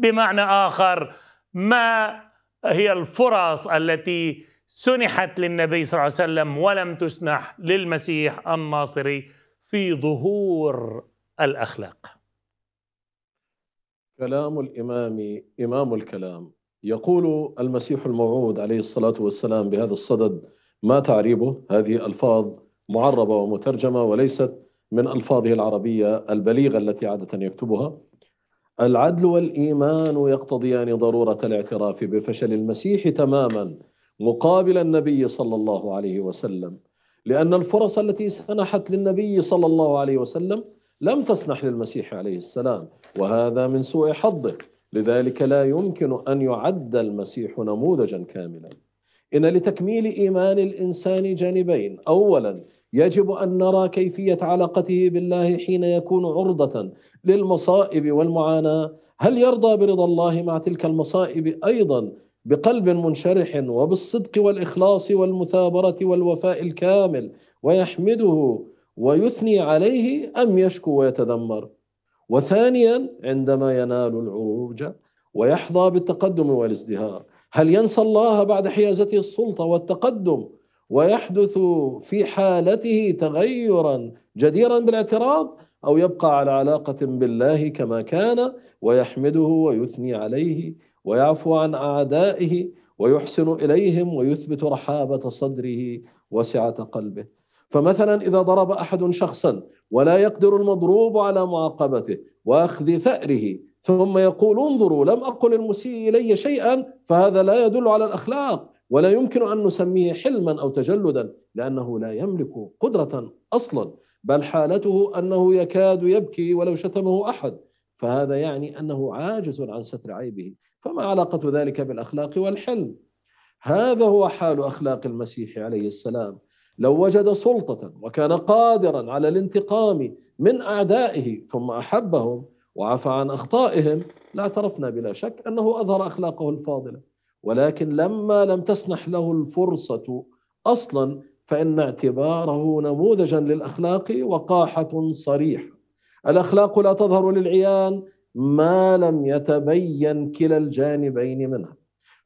بمعنى اخر ما هي الفرص التي سنحت للنبي صلى الله عليه وسلم ولم تسنح للمسيح الناصري في ظهور الاخلاق كلام الامام امام الكلام يقول المسيح الموعود عليه الصلاه والسلام بهذا الصدد ما تعريبه هذه الفاظ معربه ومترجمه وليست من الفاظه العربيه البليغه التي عاده يكتبها العدل والايمان يقتضيان ضروره الاعتراف بفشل المسيح تماما مقابل النبي صلى الله عليه وسلم لان الفرص التي سنحت للنبي صلى الله عليه وسلم لم تسنح للمسيح عليه السلام وهذا من سوء حظه لذلك لا يمكن ان يعد المسيح نموذجا كاملا ان لتكميل ايمان الانسان جانبين اولا يجب ان نرى كيفيه علاقته بالله حين يكون عرضه للمصائب والمعاناه هل يرضى برضا الله مع تلك المصائب ايضا بقلب منشرح وبالصدق والاخلاص والمثابره والوفاء الكامل ويحمده ويثني عليه ام يشكو ويتذمر وثانيا عندما ينال العروج ويحظى بالتقدم والازدهار هل ينسى الله بعد حيازته السلطه والتقدم ويحدث في حالته تغيرا جديرا بالاعتراض او يبقى على علاقه بالله كما كان ويحمده ويثني عليه ويعفو عن اعدائه ويحسن اليهم ويثبت رحابه صدره وسعه قلبه فمثلا اذا ضرب احد شخصا ولا يقدر المضروب على معاقبته واخذ ثاره ثم يقول انظروا لم اقل المسيء الي شيئا فهذا لا يدل على الاخلاق ولا يمكن أن نسميه حلما أو تجلدا لأنه لا يملك قدرة أصلا بل حالته أنه يكاد يبكي ولو شتمه أحد فهذا يعني أنه عاجز عن ستر عيبه فما علاقة ذلك بالأخلاق والحلم هذا هو حال أخلاق المسيح عليه السلام لو وجد سلطة وكان قادرا على الانتقام من أعدائه ثم أحبهم وعفى عن أخطائهم لا بلا شك أنه أظهر أخلاقه الفاضلة ولكن لما لم تسنح له الفرصة أصلا فإن اعتباره نموذجا للأخلاق وقاحة صريحة الأخلاق لا تظهر للعيان ما لم يتبين كلا الجانبين منها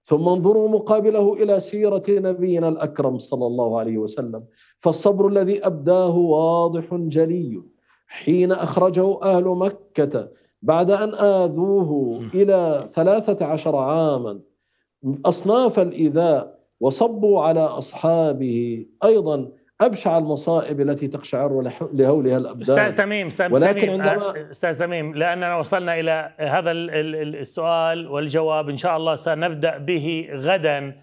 ثم انظروا مقابله الى سيره نبينا الاكرم صلى الله عليه وسلم فالصبر الذي ابداه واضح جلي حين اخرجه اهل مكه بعد ان اذوه الى ثلاثه عشر عاما أصناف الإيذاء وصبوا على أصحابه أيضا أبشع المصائب التي تقشعر لهولها الأبدان أستاذ تميم أستاذ ولكن تميم عندما أه، أستاذ تميم لأننا وصلنا إلى هذا السؤال والجواب إن شاء الله سنبدأ به غدا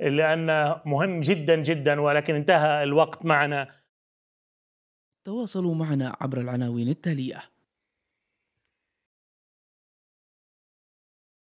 لأنه مهم جدا جدا ولكن انتهى الوقت معنا تواصلوا معنا عبر العناوين التاليه